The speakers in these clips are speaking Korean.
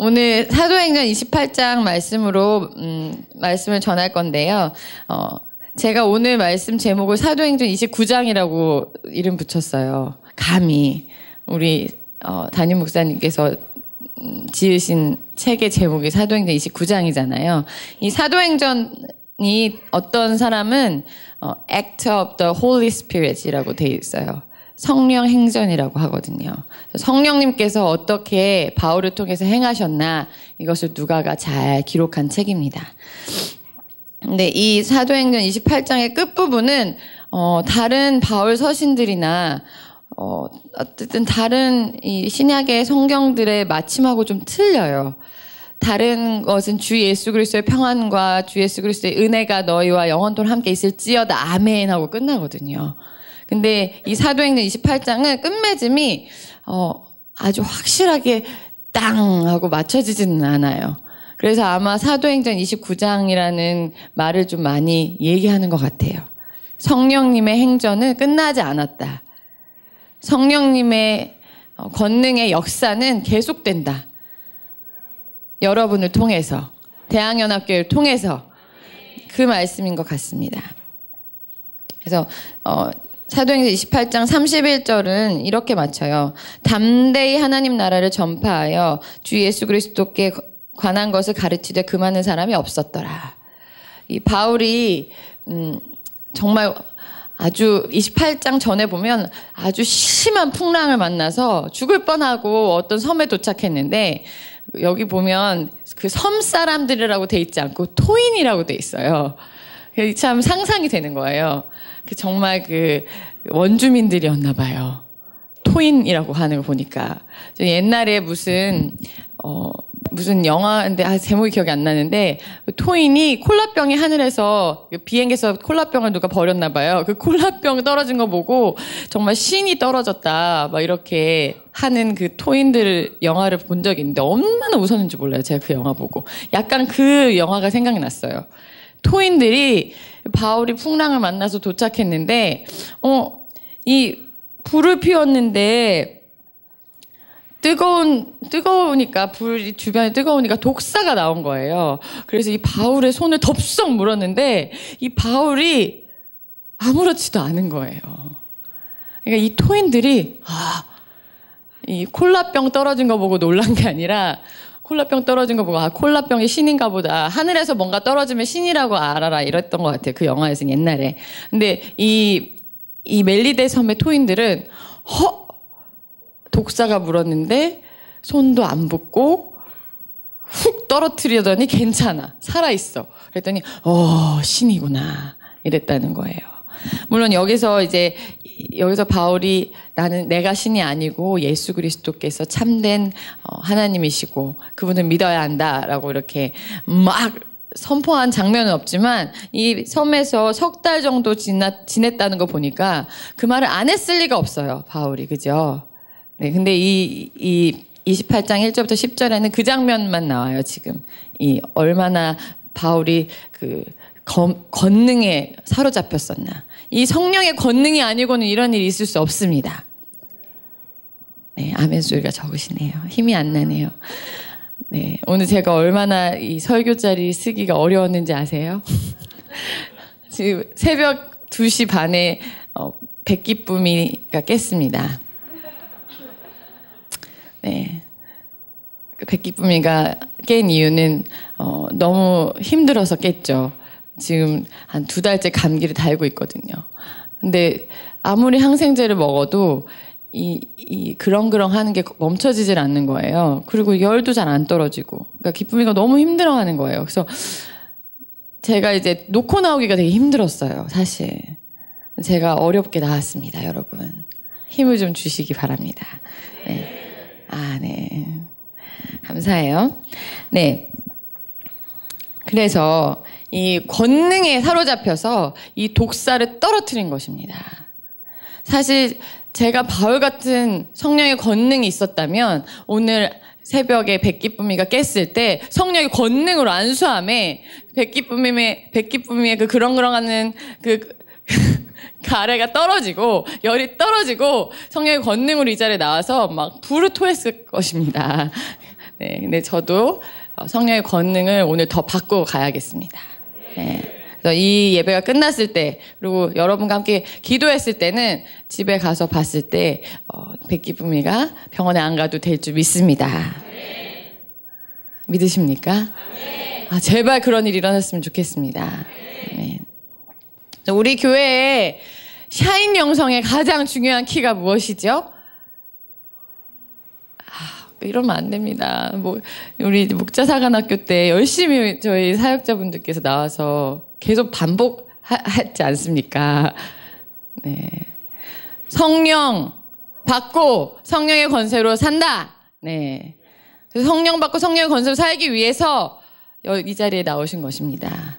오늘 사도행전 28장 말씀으로 음, 말씀을 전할 건데요. 어, 제가 오늘 말씀 제목을 사도행전 29장이라고 이름 붙였어요. 감히 우리 어, 담임 목사님께서 음, 지으신 책의 제목이 사도행전 29장이잖아요. 이 사도행전이 어떤 사람은 어, Act of the Holy Spirit이라고 돼 있어요. 성령 행전이라고 하거든요. 성령님께서 어떻게 바울을 통해서 행하셨나 이것을 누가가 잘 기록한 책입니다. 근데 이 사도행전 28장의 끝부분은 어, 다른 바울 서신들이나 어, 어쨌든 다른 이 신약의 성경들의 마침하고 좀 틀려요. 다른 것은 주 예수 그리스도의 평안과 주 예수 그리스도의 은혜가 너희와 영원토록 함께 있을지어다 아멘 하고 끝나거든요. 근데 이 사도행전 28장은 끝맺음이 어, 아주 확실하게 땅 하고 맞춰지지는 않아요. 그래서 아마 사도행전 29장이라는 말을 좀 많이 얘기하는 것 같아요. 성령님의 행전은 끝나지 않았다. 성령님의 어, 권능의 역사는 계속된다. 여러분을 통해서, 대학연합교회를 통해서 그 말씀인 것 같습니다. 그래서 어, 사도행전 28장 31절은 이렇게 마쳐요 담대히 하나님 나라를 전파하여 주 예수 그리스도께 관한 것을 가르치되 그하는 사람이 없었더라. 이 바울이 음 정말 아주 28장 전에 보면 아주 심한 풍랑을 만나서 죽을 뻔하고 어떤 섬에 도착했는데 여기 보면 그 섬 사람들이라고 돼 있지 않고 토인이라고 돼 있어요. 참 상상이 되는 거예요. 그 정말 그 원주민들이었나 봐요. 토인이라고 하는 거 보니까 저 옛날에 무슨 어 무슨 영화인데 아 제목이 기억이 안 나는데 토인이 콜라병이 하늘에서 비행기에서 콜라병을 누가 버렸나 봐요. 그 콜라병 떨어진 거 보고 정말 신이 떨어졌다 막 이렇게 하는 그 토인들 영화를 본 적이 있는데 얼마나 웃었는지 몰라요. 제가 그 영화 보고 약간 그 영화가 생각이 났어요. 토인들이 바울이 풍랑을 만나서 도착했는데, 어, 이 불을 피웠는데 뜨거운 뜨거우니까 불이 주변에 뜨거우니까 독사가 나온 거예요. 그래서 이 바울의 손을 덥석 물었는데 이 바울이 아무렇지도 않은 거예요. 그러니까 이 토인들이 아, 이 콜라병 떨어진 거 보고 놀란 게 아니라 콜라병 떨어진 거 보고 아 콜라병이 신인가 보다 하늘에서 뭔가 떨어지면 신이라고 알아라 이랬던 것 같아요 그영화에서 옛날에 근데 이 이 멜리데 섬의 토인들은 허 독사가 물었는데 손도 안붙고훅 떨어뜨리더니 괜찮아 살아 있어 그랬더니 어 신이구나 이랬다는 거예요. 물론 여기서 이제 여기서 바울이 나는 내가 신이 아니고 예수 그리스도께서 참된 어, 하나님이시고 그분을 믿어야 한다라고 이렇게 막 선포한 장면은 없지만 이 섬에서 석 달 정도 지나, 지냈다는 거 보니까 그 말을 안 했을 리가 없어요. 바울이. 그죠? 네. 근데 이, 이이 28장 1절부터 10절에는 그 장면만 나와요. 지금. 이 얼마나 바울이 그 건, 권능에 사로잡혔었나. 이 성령의 권능이 아니고는 이런 일이 있을 수 없습니다. 네, 아멘 소리가 적으시네요. 힘이 안 나네요. 네, 오늘 제가 얼마나 이 설교 자리 쓰기가 어려웠는지 아세요? 지금 새벽 2시 반에 어, 백기쁨이가 깼습니다. 네. 그 백기쁨이가 깬 이유는 어, 너무 힘들어서 깼죠. 지금 한 두 달째 감기를 달고 있거든요. 근데 아무리 항생제를 먹어도 이, 이 그렁그렁 하는 게 멈춰지질 않는 거예요. 그리고 열도 잘 안 떨어지고. 그러니까 기쁨이가 너무 힘들어 하는 거예요. 그래서 제가 이제 놓고 나오기가 되게 힘들었어요, 사실. 제가 어렵게 나왔습니다, 여러분. 힘을 좀 주시기 바랍니다. 네. 아, 네. 감사해요. 네. 그래서 이 권능에 사로잡혀서 이 독사를 떨어뜨린 것입니다. 사실 제가 바울 같은 성령의 권능이 있었다면 오늘 새벽에 백기쁨이가 깼을 때 성령의 권능으로 안수함에 백기쁨의 백기쁨의 그 그렁그렁하는 그 가래가 떨어지고 열이 떨어지고 성령의 권능으로 이 자리에 나와서 막 불을 토했을 것입니다. 네, 근데 저도 성령의 권능을 오늘 더 바꾸고 가야겠습니다. 예. 그래서 이 예배가 끝났을 때 그리고 여러분과 함께 기도했을 때는 집에 가서 봤을 때 어, 백기쁨이가 병원에 안 가도 될 줄 믿습니다. 믿으십니까? 아, 제발 그런 일이 일어났으면 좋겠습니다. 네. 우리 교회의 샤인 영성의 가장 중요한 키가 무엇이죠? 뭐 이러면 안 됩니다. 뭐 우리 목자 사관학교 때 열심히 저희 사역자분들께서 나와서 계속 반복하지 않습니까? 네. 성령 받고 성령의 권세로 산다. 네. 그래서 성령 받고 성령의 권세로 살기 위해서 이 자리에 나오신 것입니다.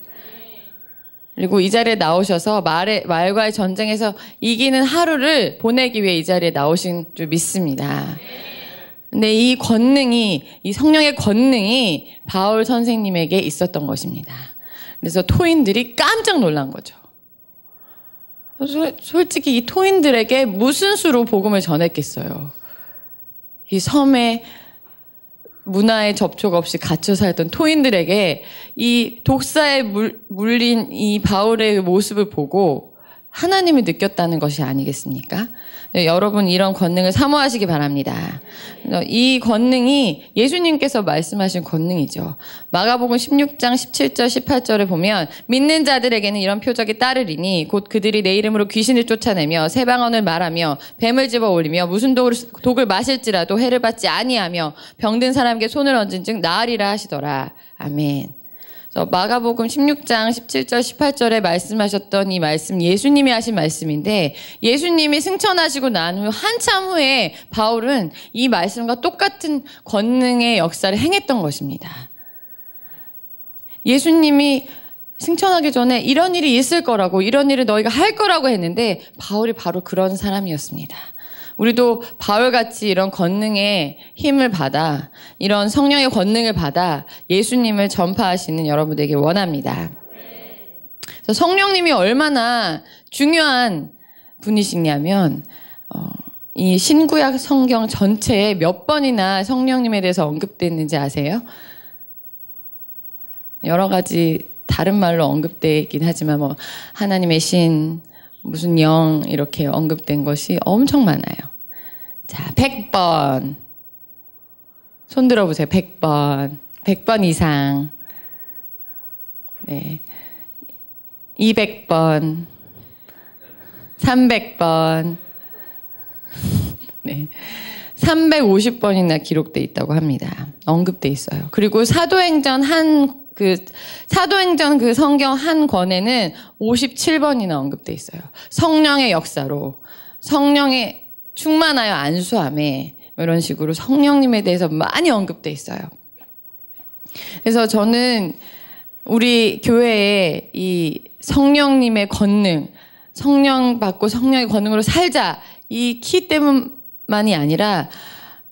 그리고 이 자리에 나오셔서 말의, 말과의 전쟁에서 이기는 하루를 보내기 위해 이 자리에 나오신 줄 믿습니다. 근데 네, 이 권능이 이 성령의 권능이 바울 선생님에게 있었던 것입니다. 그래서 토인들이 깜짝 놀란 거죠. 솔직히 이 토인들에게 무슨 수로 복음을 전했겠어요. 이 섬에 문화에 접촉 없이 갇혀 살던 토인들에게 이 독사에 물, 물린 이 바울의 모습을 보고 하나님이 느꼈다는 것이 아니겠습니까? 네, 여러분 이런 권능을 사모하시기 바랍니다. 어, 이 권능이 예수님께서 말씀하신 권능이죠. 마가복음 16장 17절 18절에 보면 믿는 자들에게는 이런 표적이 따르리니 곧 그들이 내 이름으로 귀신을 쫓아내며 새 방언을 말하며 뱀을 집어 올리며 무슨 독을, 독을 마실지라도 해를 받지 아니하며 병든 사람에게 손을 얹은 즉 나으리라 하시더라. 아멘. 마가복음 16장 17절 18절에 말씀하셨던 이 말씀 예수님이 하신 말씀인데 예수님이 승천하시고 난 후 한참 후에 바울은 이 말씀과 똑같은 권능의 역사를 행했던 것입니다. 예수님이 승천하기 전에 이런 일이 있을 거라고 이런 일을 너희가 할 거라고 했는데 바울이 바로 그런 사람이었습니다. 우리도 바울같이 이런 권능의 힘을 받아 이런 성령의 권능을 받아 예수님을 전파하시는 여러분들에게 원합니다. 성령님이 얼마나 중요한 분이시냐면 어, 이 신구약 성경 전체에 몇 번이나 성령님에 대해서 언급됐는지 아세요? 여러 가지 다른 말로 언급되긴 하지만 뭐 하나님의 신, 무슨 영 이렇게 언급된 것이 엄청 많아요. 자, 100번. 손 들어보세요. 100번. 100번 이상. 네. 200번. 300번. 네. 350번이나 기록돼 있다고 합니다. 언급돼 있어요. 그리고 사도행전 한그 사도행전 그 성경 한 권에는 57번이나 언급돼 있어요. 성령의 역사로 성령의 충만하여 안수함에 뭐 이런 식으로 성령님에 대해서 많이 언급돼 있어요. 그래서 저는 우리 교회에 이 성령님의 권능, 성령 받고 성령의 권능으로 살자 이 키 때문만이 아니라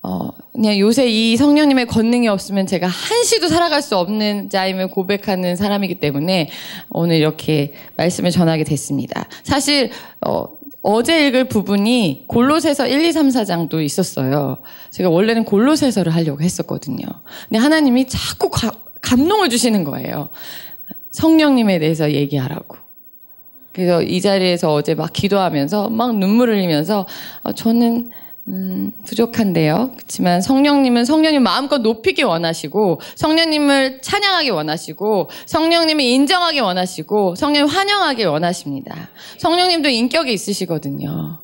어, 그냥 요새 이 성령님의 권능이 없으면 제가 한시도 살아갈 수 없는 자임을 고백하는 사람이기 때문에 오늘 이렇게 말씀을 전하게 됐습니다. 사실 어, 어제 읽을 부분이 골로새서 1, 2, 3, 4장도 있었어요. 제가 원래는 골로새서를 하려고 했었거든요. 근데 하나님이 자꾸 가, 감동을 주시는 거예요. 성령님에 대해서 얘기하라고. 그래서 이 자리에서 어제 막 기도하면서 막 눈물 을 흘리면서 어, 저는 음, 부족한데요. 그렇지만 성령님은 성령님 마음껏 높이기 원하시고 성령님을 찬양하기 원하시고 성령님이 인정하기 원하시고 성령님 환영하기 원하십니다. 성령님도 인격이 있으시거든요.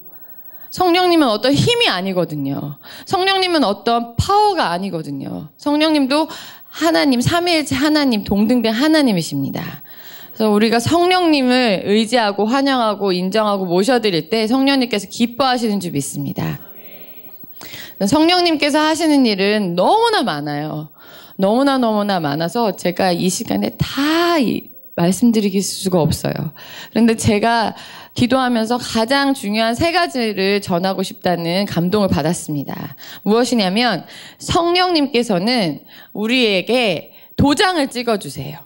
성령님은 어떤 힘이 아니거든요. 성령님은 어떤 파워가 아니거든요. 성령님도 하나님 삼위일체 하나님 동등된 하나님이십니다. 그래서 우리가 성령님을 의지하고 환영하고 인정하고 모셔드릴 때 성령님께서 기뻐하시는 줄 믿습니다. 성령님께서 하시는 일은 너무나 많아요. 너무나 너무나 많아서 제가 이 시간에 다 말씀드리길 수가 없어요. 그런데 제가 기도하면서 가장 중요한 세 가지를 전하고 싶다는 감동을 받았습니다. 무엇이냐면 성령님께서는 우리에게 도장을 찍어주세요.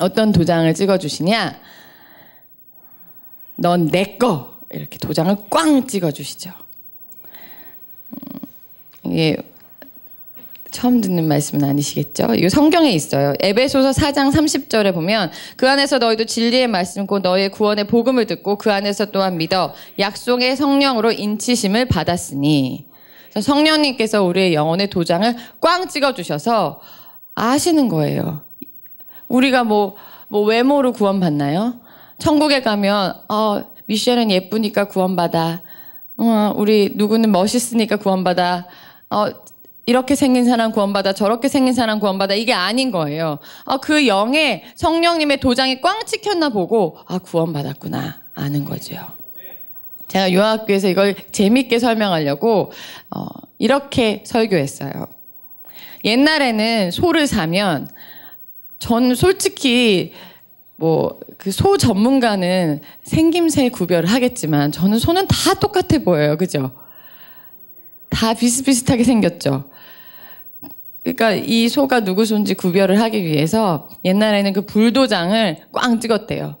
어떤 도장을 찍어주시냐? 넌 내 거! 이렇게 도장을 꽝 찍어주시죠. 이게 처음 듣는 말씀은 아니시겠죠? 이거 성경에 있어요. 에베소서 4장 30절에 보면 그 안에서 너희도 진리의 말씀 곧 너희의 구원의 복음을 듣고 그 안에서 또한 믿어 약속의 성령으로 인치심을 받았으니 성령님께서 우리의 영혼의 도장을 꽝 찍어 주셔서 아시는 거예요. 우리가 뭐, 뭐 외모로 구원받나요? 천국에 가면 어, 미셸은 예쁘니까 구원받아. 어, 우리 누구는 멋있으니까 구원받아. 어, 이렇게 생긴 사람 구원받아 저렇게 생긴 사람 구원받아 이게 아닌 거예요. 어, 그 영에 성령님의 도장이 꽝 찍혔나 보고 아 구원받았구나 아는 거죠. 제가 요학교에서 이걸 재밌게 설명하려고 어, 이렇게 설교했어요. 옛날에는 소를 사면 전 솔직히 뭐 그 소 전문가는 생김새 구별을 하겠지만 저는 소는 다 똑같아 보여요. 그죠? 다 비슷비슷하게 생겼죠. 그러니까 이 소가 누구 손지 구별을 하기 위해서 옛날에는 그 불도장을 꽝 찍었대요.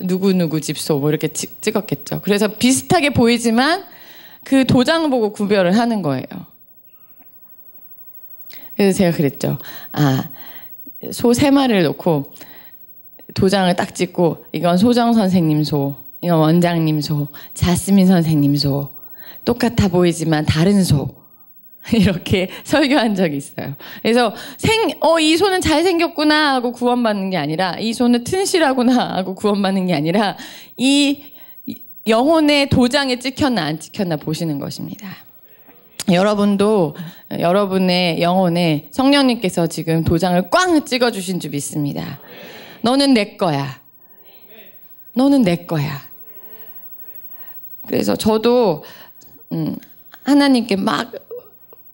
누구누구 집소 뭐 이렇게 찍, 찍었겠죠. 그래서 비슷하게 보이지만 그 도장 보고 구별을 하는 거예요. 그래서 제가 그랬죠. 아, 소 세 마리를 놓고 도장을 딱 찍고 이건 소정 선생님 소, 이건 원장님 소, 자스민 선생님 소, 똑같아 보이지만 다른 소. 이렇게 설교한 적이 있어요. 그래서 생, 어, 이 소는 잘생겼구나 하고 구원받는 게 아니라, 이 소는 튼실하구나 하고 구원받는 게 아니라, 이 영혼의 도장에 찍혔나 안 찍혔나 보시는 것입니다. 여러분도 여러분의 영혼에 성령님께서 지금 도장을 꽝 찍어주신 줄 믿습니다. 너는 내 거야. 너는 내 거야. 그래서 저도 음, 하나님께 막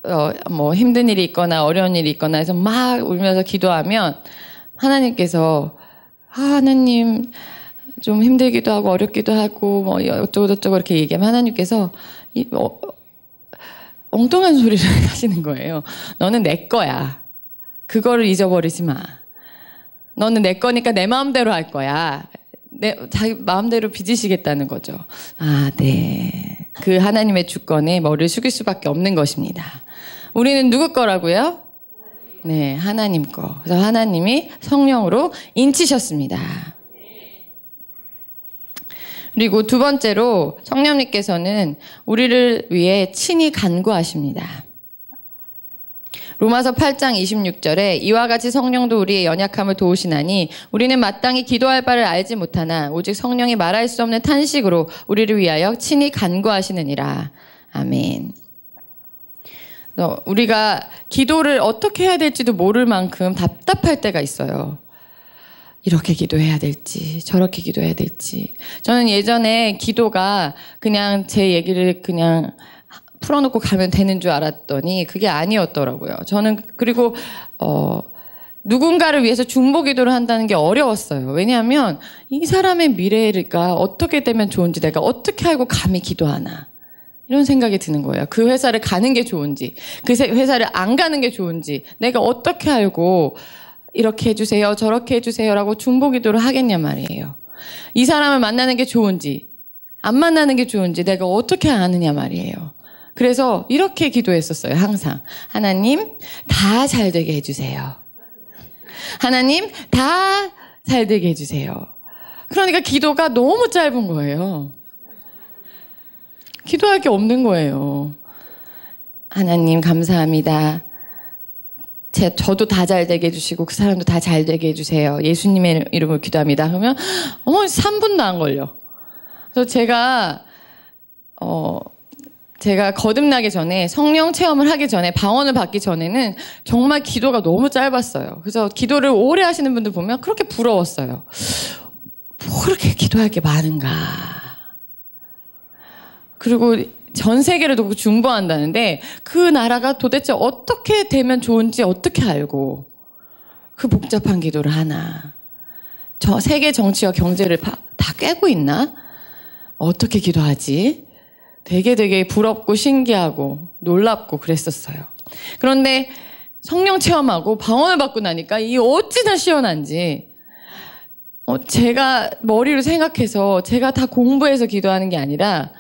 어, 뭐 힘든 일이 있거나 어려운 일이 있거나 해서 막 울면서 기도하면 하나님께서 아, 하나님 좀 힘들기도 하고 어렵기도 하고 뭐 어쩌고저쩌고 이렇게 얘기하면 하나님께서 이, 어, 엉뚱한 소리를 하시는 거예요. 너는 내 거야. 그거를 잊어버리지 마. 너는 내 거니까 내 마음대로 할 거야. 내 자기 마음대로 빚으시겠다는 거죠. 아, 네. 그 하나님의 주권에 머리를 숙일 수밖에 없는 것입니다. 우리는 누구 거라고요? 네, 하나님 거. 그래서 하나님이 성령으로 인치셨습니다. 그리고 두 번째로 성령님께서는 우리를 위해 친히 간구하십니다. 로마서 8장 26절에 이와 같이 성령도 우리의 연약함을 도우시나니 우리는 마땅히 기도할 바를 알지 못하나 오직 성령이 말할 수 없는 탄식으로 우리를 위하여 친히 간구하시느니라. 아멘. 우리가 기도를 어떻게 해야 될지도 모를 만큼 답답할 때가 있어요. 이렇게 기도해야 될지 저렇게 기도해야 될지 저는 예전에 기도가 그냥 제 얘기를 그냥 풀어놓고 가면 되는 줄 알았더니 그게 아니었더라고요. 저는 그리고 어 누군가를 위해서 중보 기도를 한다는 게 어려웠어요. 왜냐하면 이 사람의 미래가 어떻게 되면 좋은지 내가 어떻게 알고 감히 기도하나. 이런 생각이 드는 거예요. 그 회사를 가는 게 좋은지, 그 회사를 안 가는 게 좋은지, 내가 어떻게 알고 이렇게 해주세요, 저렇게 해주세요라고 중보 기도를 하겠냐 말이에요. 이 사람을 만나는 게 좋은지, 안 만나는 게 좋은지 내가 어떻게 아느냐 말이에요. 그래서 이렇게 기도했었어요, 항상. 하나님, 다잘 되게 해주세요. 하나님, 다잘 되게 해주세요. 그러니까 기도가 너무 짧은 거예요. 기도할 게 없는 거예요. 하나님, 감사합니다. 제, 저도 다잘 되게 해주시고 그 사람도 다잘 되게 해주세요. 예수님의 이름으로 기도합니다. 그러면 어머 3분도 안 걸려. 그래서 제가 어 제가 거듭나기 전에 성령 체험을 하기 전에 방언을 받기 전에는 정말 기도가 너무 짧았어요. 그래서 기도를 오래 하시는 분들 보면 그렇게 부러웠어요. 뭐 그렇게 기도할 게 많은가. 그리고 전 세계를 두고 중보한다는데 그 나라가 도대체 어떻게 되면 좋은지 어떻게 알고 그 복잡한 기도를 하나. 저 세계 정치와 경제를 다깨고 있나? 어떻게 기도하지? 되게 되게 부럽고 신기하고 놀랍고 그랬었어요. 그런데 성령 체험하고 방언을 받고 나니까 이 어찌나 시원한지 어, 제가 머리로 생각해서 제가 다 공부해서 기도하는 게 아니라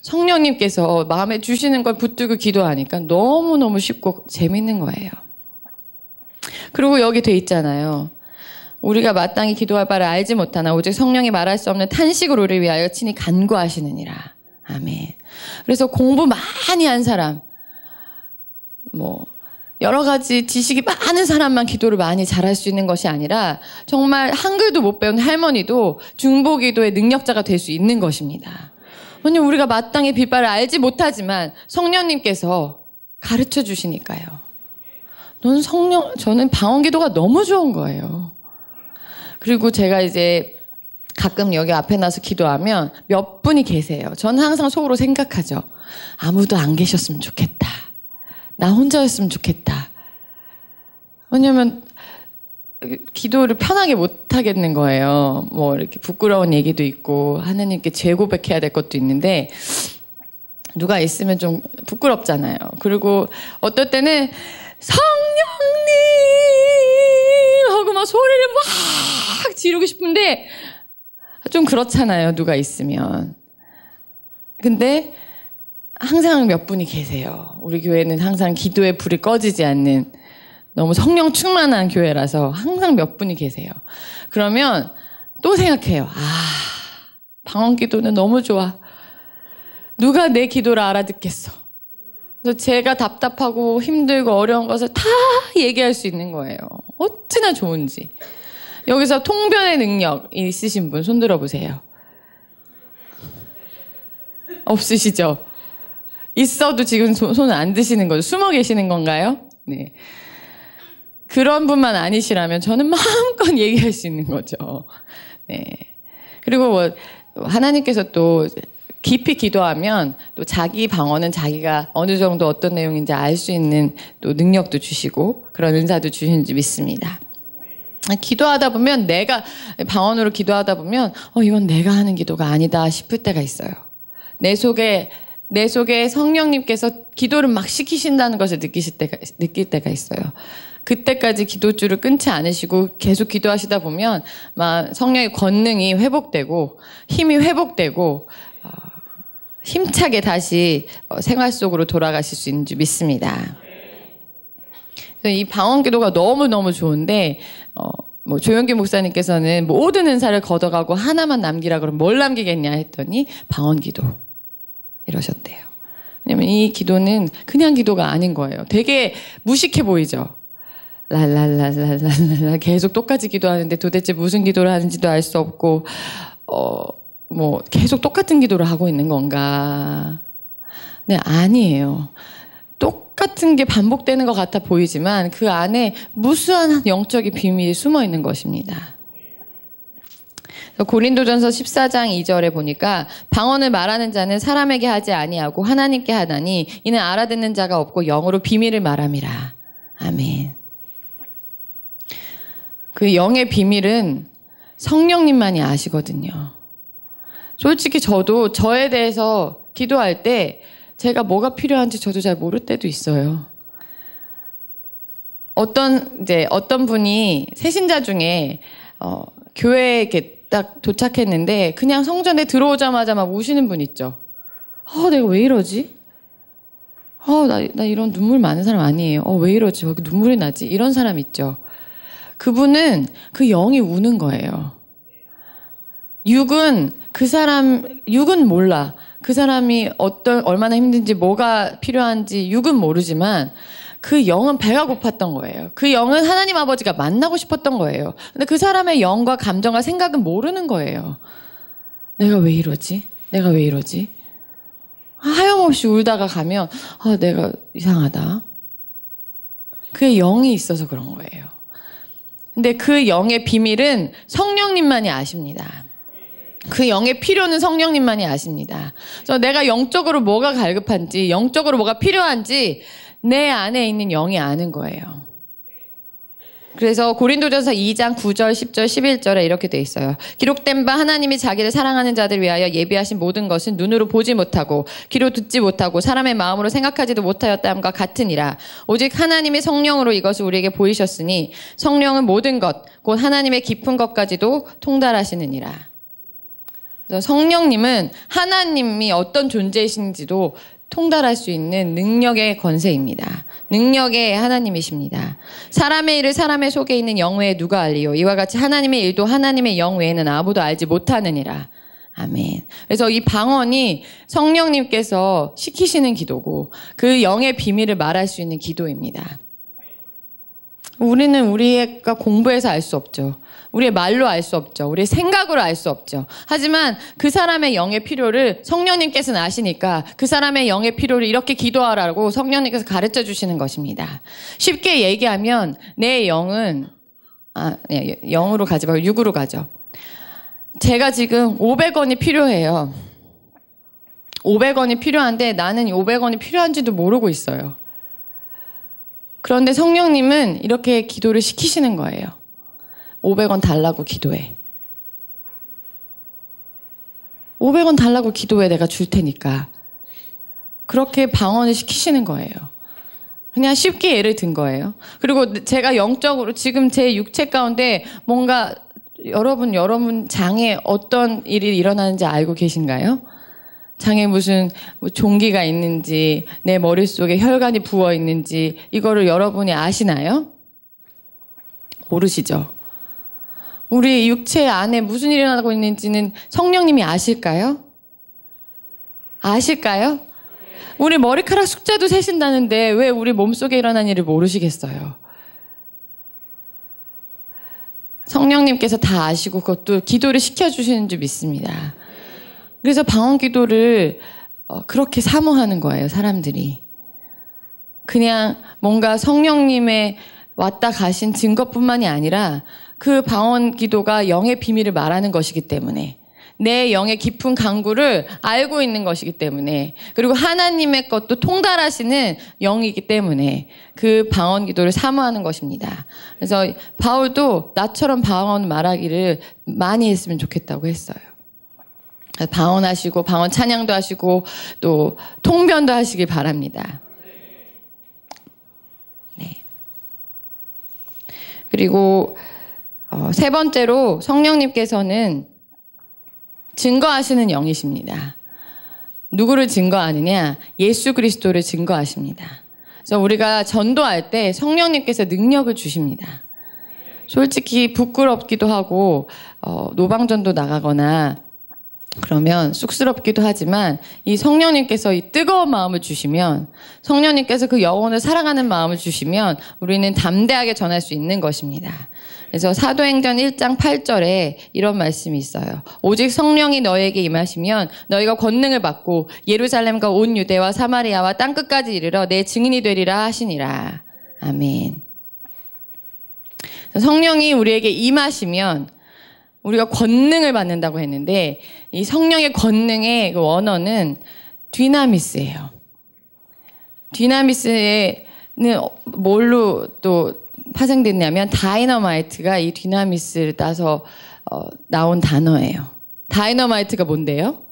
성령님께서 마음에 주시는 걸 붙들고 기도하니까 너무너무 쉽고 재밌는 거예요. 그리고 여기 돼 있잖아요. 우리가 마땅히 기도할 바를 알지 못하나 오직 성령이 말할 수 없는 탄식을 우리를 위하여 친히 간구하시느니라. 아멘. 그래서 공부 많이 한 사람, 뭐, 여러 가지 지식이 많은 사람만 기도를 많이 잘할 수 있는 것이 아니라 정말 한글도 못 배운 할머니도 중보 기도의 능력자가 될 수 있는 것입니다. 왜냐면 우리가 마땅히 빛발을 알지 못하지만 성령님께서 가르쳐 주시니까요. 넌 성령, 저는 방언 기도가 너무 좋은 거예요. 그리고 제가 이제 가끔 여기 앞에 나서 기도하면 몇 분이 계세요. 저는 항상 속으로 생각하죠. 아무도 안 계셨으면 좋겠다. 나 혼자였으면 좋겠다. 왜냐면 기도를 편하게 못 하겠는 거예요. 뭐 이렇게 부끄러운 얘기도 있고 하느님께 재고백해야 될 것도 있는데 누가 있으면 좀 부끄럽잖아요. 그리고 어떨 때는 성령님 하고 막 소리를 막 지르고 싶은데 좀 그렇잖아요. 누가 있으면. 근데 항상 몇 분이 계세요. 우리 교회는 항상 기도의 불이 꺼지지 않는 너무 성령 충만한 교회라서 항상 몇 분이 계세요. 그러면 또 생각해요. 아, 방언 기도는 너무 좋아. 누가 내 기도를 알아듣겠어. 그래서 제가 답답하고 힘들고 어려운 것을 다 얘기할 수 있는 거예요. 어찌나 좋은지. 여기서 통변의 능력 있으신 분 손들어 보세요. 없으시죠? 있어도 지금 손 안 드시는 거죠. 숨어 계시는 건가요? 네. 그런 분만 아니시라면 저는 마음껏 얘기할 수 있는 거죠. 네. 그리고 뭐 하나님께서 또 깊이 기도하면 또 자기 방언은 자기가 어느 정도 어떤 내용인지 알 수 있는 또 능력도 주시고 그런 은사도 주시는지 믿습니다. 기도하다 보면 내가 방언으로 기도하다 보면 어 이건 내가 하는 기도가 아니다 싶을 때가 있어요. 내 속에 내 속에 성령님께서 기도를 막 시키신다는 것을 느끼실 때가 느낄 때가 있어요. 그때까지 기도줄을 끊지 않으시고 계속 기도하시다 보면 막 성령의 권능이 회복되고 힘이 회복되고 어, 힘차게 다시 어, 생활 속으로 돌아가실 수 있는 줄 믿습니다. 이 방언 기도가 너무너무 좋은데, 어, 뭐 조영기 목사님께서는 뭐 모든 은사를 걷어가고 하나만 남기라 그러면 뭘 남기겠냐 했더니 방언 기도. 이러셨대요. 왜냐면 이 기도는 그냥 기도가 아닌 거예요. 되게 무식해 보이죠? 랄랄랄랄랄랄 라 계속 똑같이 기도하는데 도대체 무슨 기도를 하는지도 알 수 없고, 어, 뭐, 계속 똑같은 기도를 하고 있는 건가. 네, 아니에요. 똑같은 게 반복되는 것 같아 보이지만 그 안에 무수한 영적인 비밀이 숨어 있는 것입니다. 고린도전서 14장 2절에 보니까 방언을 말하는 자는 사람에게 하지 아니하고 하나님께 하나니 이는 알아듣는 자가 없고 영으로 비밀을 말함이라. 아멘. 그 영의 비밀은 성령님만이 아시거든요. 솔직히 저도 저에 대해서 기도할 때 제가 뭐가 필요한지 저도 잘 모를 때도 있어요. 어떤 이제 어떤 분이 세신자 중에 어, 교회에 이렇게 딱 도착했는데 그냥 성전에 들어오자마자 막 우시는 분 있죠. 어, 내가 왜 이러지? 어, 나, 나 이런 눈물 많은 사람 아니에요. 어, 왜 이러지? 왜 눈물이 나지? 이런 사람 있죠. 그분은 그 영이 우는 거예요. 육은 그 사람, 육은 몰라. 그 사람이 어떤 얼마나 힘든지 뭐가 필요한지 육은 모르지만 그 영은 배가 고팠던 거예요. 그 영은 하나님 아버지가 만나고 싶었던 거예요. 근데 그 사람의 영과 감정과 생각은 모르는 거예요. 내가 왜 이러지? 내가 왜 이러지? 아, 하염없이 울다가 가면 아 내가 이상하다. 그의 영이 있어서 그런 거예요. 근데 그 영의 비밀은 성령님만이 아십니다. 그 영의 필요는 성령님만이 아십니다. 그래서 내가 영적으로 뭐가 갈급한지, 영적으로 뭐가 필요한지 내 안에 있는 영이 아는 거예요. 그래서 고린도전서 2장 9절, 10절, 11절에 이렇게 돼 있어요. 기록된 바 하나님이 자기를 사랑하는 자들 위하여 예비하신 모든 것은 눈으로 보지 못하고 귀로 듣지 못하고 사람의 마음으로 생각하지도 못하였다함과 같으니라. 오직 하나님이 성령으로 이것을 우리에게 보이셨으니 성령은 모든 것, 곧 하나님의 깊은 것까지도 통달하시느니라. 성령님은 하나님이 어떤 존재이신지도 통달할 수 있는 능력의 권세입니다. 능력의 하나님이십니다. 사람의 일을 사람의 속에 있는 영 외에 누가 알리요? 이와 같이 하나님의 일도 하나님의 영 외에는 아무도 알지 못하느니라. 아멘. 그래서 이 방언이 성령님께서 시키시는 기도고 그 영의 비밀을 말할 수 있는 기도입니다. 우리는 우리가 공부해서 알 수 없죠. 우리의 말로 알 수 없죠. 우리의 생각으로 알 수 없죠. 하지만 그 사람의 영의 필요를 성령님께서는 아시니까 그 사람의 영의 필요를 이렇게 기도하라고 성령님께서 가르쳐 주시는 것입니다. 쉽게 얘기하면 내 영은 아, 예, 예 으로 가지 말고 육으로 가죠. 제가 지금 500원이 필요해요. 500원이 필요한데 나는 500원이 필요한지도 모르고 있어요. 그런데 성령님은 이렇게 기도를 시키시는 거예요. 500원 달라고 기도해. 500원 달라고 기도해 내가 줄 테니까. 그렇게 방언을 시키시는 거예요. 그냥 쉽게 예를 든 거예요. 그리고 제가 영적으로 지금 제 육체 가운데 뭔가 여러분, 여러분 장에 어떤 일이 일어나는지 알고 계신가요? 장에 무슨 뭐 종기가 있는지, 내 머릿속에 혈관이 부어 있는지, 이거를 여러분이 아시나요? 모르시죠? 우리 육체 안에 무슨 일이 일어나고 있는지는 성령님이 아실까요? 아실까요? 우리 머리카락 숙제도 세신다는데 왜 우리 몸속에 일어난 일을 모르시겠어요? 성령님께서 다 아시고 그것도 기도를 시켜주시는 줄 믿습니다. 그래서 방언 기도를 어, 그렇게 사모하는 거예요, 사람들이. 그냥 뭔가 성령님의 왔다 가신 증거뿐만이 아니라 그 방언 기도가 영의 비밀을 말하는 것이기 때문에 내 영의 깊은 강구를 알고 있는 것이기 때문에 그리고 하나님의 것도 통달하시는 영이기 때문에 그 방언 기도를 사모하는 것입니다. 그래서 바울도 나처럼 방언 말하기를 많이 했으면 좋겠다고 했어요. 방언하시고 방언 찬양도 하시고 또 통변도 하시길 바랍니다. 그리고 어, 세 번째로 성령님께서는 증거하시는 영이십니다. 누구를 증거하느냐? 예수 그리스도를 증거하십니다. 그래서 우리가 전도할 때 성령님께서 능력을 주십니다. 솔직히 부끄럽기도 하고 어, 노방전도 나가거나 그러면 쑥스럽기도 하지만 이 성령님께서 이 뜨거운 마음을 주시면 성령님께서 그 영혼을 사랑하는 마음을 주시면 우리는 담대하게 전할 수 있는 것입니다. 그래서 사도행전 1장 8절에 이런 말씀이 있어요. 오직 성령이 너에게 임하시면 너희가 권능을 받고 예루살렘과 온 유대와 사마리아와 땅 끝까지 이르러 내 증인이 되리라 하시니라. 아멘. 성령이 우리에게 임하시면 우리가 권능을 받는다고 했는데 이 성령의 권능의 그 원어는 디나미스예요. 디나미스는 뭘로 또 파생됐냐면 다이너마이트가 이 디나미스를 따서 어, 나온 단어예요. 다이너마이트가 뭔데요?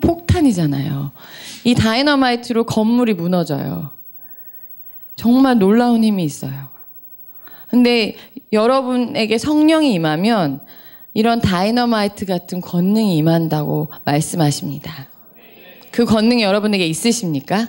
폭탄이잖아요. 이 다이너마이트로 건물이 무너져요. 정말 놀라운 힘이 있어요. 근데 여러분에게 성령이 임하면 이런 다이너마이트 같은 권능이 임한다고 말씀하십니다. 그 권능이 여러분에게 있으십니까?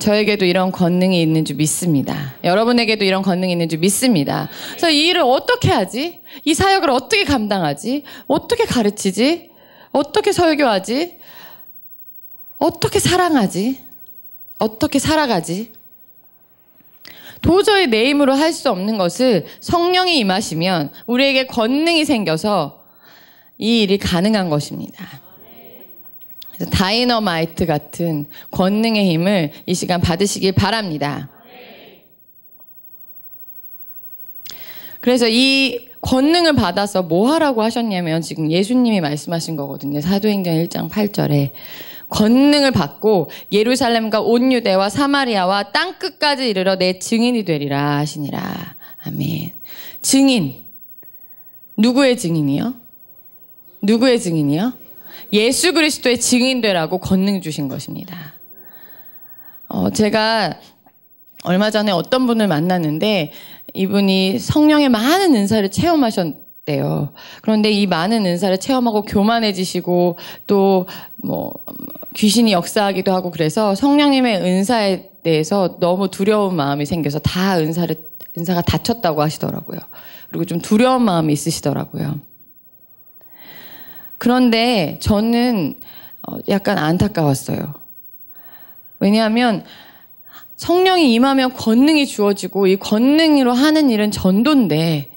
저에게도 이런 권능이 있는 줄 믿습니다. 여러분에게도 이런 권능이 있는 줄 믿습니다. 그래서 이 일을 어떻게 하지? 이 사역을 어떻게 감당하지? 어떻게 가르치지? 어떻게 설교하지? 어떻게 사랑하지? 어떻게 살아가지? 도저히 내 힘으로 할 수 없는 것을 성령이 임하시면 우리에게 권능이 생겨서 이 일이 가능한 것입니다. 다이너마이트 같은 권능의 힘을 이 시간 받으시길 바랍니다. 그래서 이 권능을 받아서 뭐 하라고 하셨냐면 지금 예수님이 말씀하신 거거든요. 사도행전 1장 8절에 권능을 받고 예루살렘과 온 유대와 사마리아와 땅 끝까지 이르러 내 증인이 되리라 하시니라. 아멘. 증인. 누구의 증인이요? 누구의 증인이요? 예수 그리스도의 증인 되라고 권능 주신 것입니다. 어, 제가 얼마 전에 어떤 분을 만났는데 이분이 성령의 많은 은사를 체험하셨대요. 그런데 이 많은 은사를 체험하고 교만해지시고 또뭐 귀신이 역사하기도 하고 그래서 성령님의 은사에 대해서 너무 두려운 마음이 생겨서 다 은사를 은사가 다쳤다고 하시더라고요. 그리고 좀 두려운 마음이 있으시더라고요. 그런데 저는 어, 약간 안타까웠어요. 왜냐하면 성령이 임하면 권능이 주어지고 이 권능으로 하는 일은 전도인데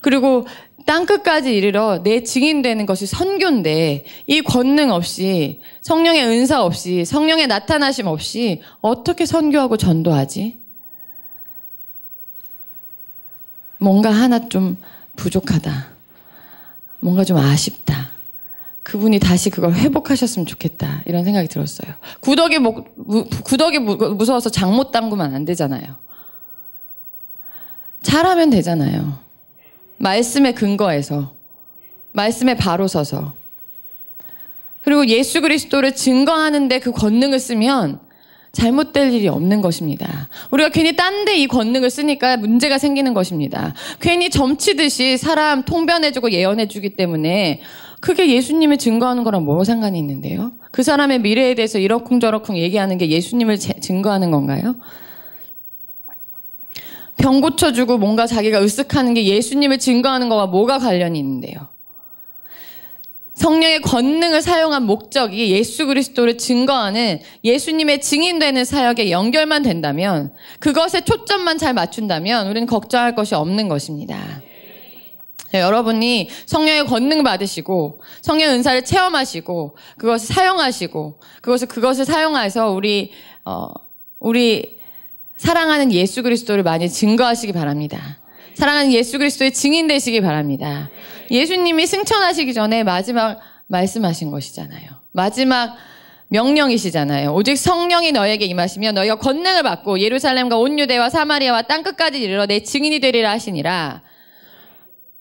그리고 땅 끝까지 이르러 내 증인 되는 것이 선교인데 이 권능 없이 성령의 은사 없이 성령의 나타나심 없이 어떻게 선교하고 전도하지? 뭔가 하나 좀 부족하다. 뭔가 좀 아쉽다. 그분이 다시 그걸 회복하셨으면 좋겠다. 이런 생각이 들었어요. 구덕이, 무, 구덕이 무서워서 장 못 담그면 안 되잖아요. 잘하면 되잖아요. 말씀의 근거에서 말씀에 바로 서서 그리고 예수 그리스도를 증거하는데 그 권능을 쓰면 잘못될 일이 없는 것입니다. 우리가 괜히 딴 데 이 권능을 쓰니까 문제가 생기는 것입니다. 괜히 점치듯이 사람 통변해주고 예언해주기 때문에 그게 예수님을 증거하는 거랑 뭐 상관이 있는데요? 그 사람의 미래에 대해서 이러쿵저러쿵 얘기하는 게 예수님을 제, 증거하는 건가요? 병 고쳐주고 뭔가 자기가 으쓱하는 게 예수님을 증거하는 것과 뭐가 관련이 있는데요? 성령의 권능을 사용한 목적이 예수 그리스도를 증거하는 예수님의 증인되는 사역에 연결만 된다면 그것에 초점만 잘 맞춘다면 우리는 걱정할 것이 없는 것입니다. 네, 여러분이 성령의 권능 받으시고 성령 은사를 체험하시고 그것을 사용하시고 그것을 그것을 사용해서 우리 어 우리 사랑하는 예수 그리스도를 많이 증거하시기 바랍니다. 사랑하는 예수 그리스도의 증인 되시기 바랍니다. 예수님이 승천하시기 전에 마지막 말씀하신 것이잖아요. 마지막 명령이시잖아요. 오직 성령이 너에게 임하시면 너희가 권능을 받고 예루살렘과 온 유대와 사마리아와 땅 끝까지 이르러 내 증인이 되리라 하시니라.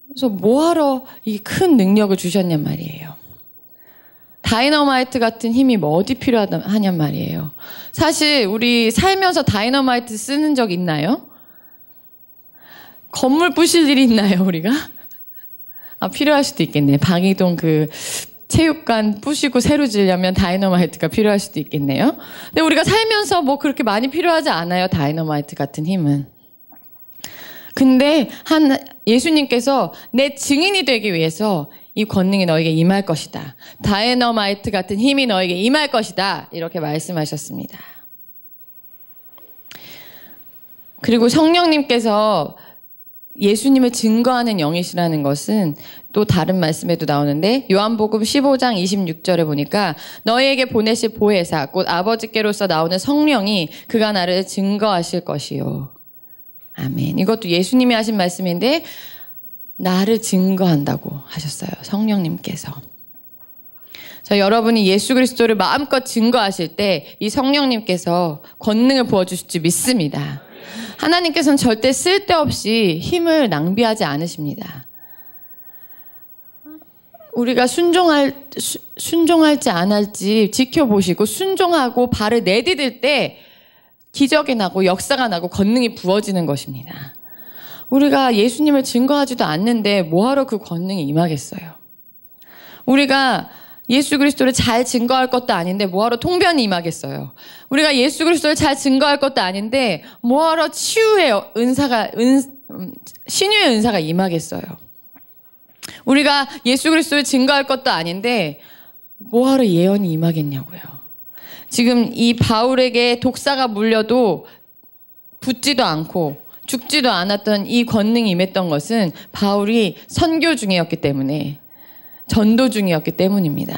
그래서 뭐하러 이 큰 능력을 주셨냔 말이에요. 다이너마이트 같은 힘이 뭐 어디 필요하냔 말이에요. 사실 우리 살면서 다이너마이트 쓰는 적 있나요? 건물 부실 일이 있나요, 우리가? 아, 필요할 수도 있겠네. 방이동 그 체육관 부시고 새로 지려면 다이너마이트가 필요할 수도 있겠네요. 근데 우리가 살면서 뭐 그렇게 많이 필요하지 않아요, 다이너마이트 같은 힘은. 근데 한 예수님께서 내 증인이 되기 위해서 이 권능이 너에게 임할 것이다. 다이너마이트 같은 힘이 너에게 임할 것이다. 이렇게 말씀하셨습니다. 그리고 성령님께서 예수님을 증거하는 영이시라는 것은 또 다른 말씀에도 나오는데 요한복음 15장 26절에 보니까 너희에게 보내실 보혜사 곧 아버지께로서 나오는 성령이 그가 나를 증거하실 것이요. 아멘. 이것도 예수님이 하신 말씀인데 나를 증거한다고 하셨어요. 성령님께서. 자, 여러분이 예수 그리스도를 마음껏 증거하실 때 이 성령님께서 권능을 부어주실 줄 믿습니다. 하나님께서는 절대 쓸데없이 힘을 낭비하지 않으십니다. 우리가 순종할, 순종할지 안 할지 지켜보시고 순종하고 발을 내디딜 때 기적이 나고 역사가 나고 권능이 부어지는 것입니다. 우리가 예수님을 증거하지도 않는데 뭐하러 그 권능에 임하겠어요? 우리가 예수 그리스도를 잘 증거할 것도 아닌데 뭐하러 통변이 임하겠어요. 우리가 예수 그리스도를 잘 증거할 것도 아닌데 뭐하러 치유의 은사가 은 음, 신유의 은사가 임하겠어요. 우리가 예수 그리스도를 증거할 것도 아닌데 뭐하러 예언이 임하겠냐고요. 지금 이 바울에게 독사가 물려도 붙지도 않고 죽지도 않았던 이 권능이 임했던 것은 바울이 선교 중이었기 때문에 전도 중이었기 때문입니다.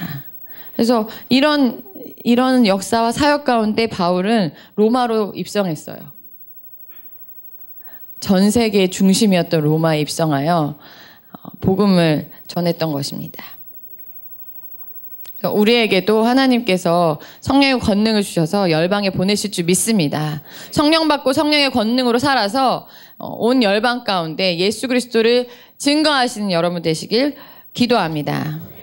그래서 이런 이런 역사와 사역 가운데 바울은 로마로 입성했어요. 전 세계의 중심이었던 로마에 입성하여 어, 복음을 전했던 것입니다. 우리에게도 하나님께서 성령의 권능을 주셔서 열방에 보내실 줄 믿습니다. 성령 받고 성령의 권능으로 살아서 어, 온 열방 가운데 예수 그리스도를 증거하시는 여러분 되시길 기도합니다.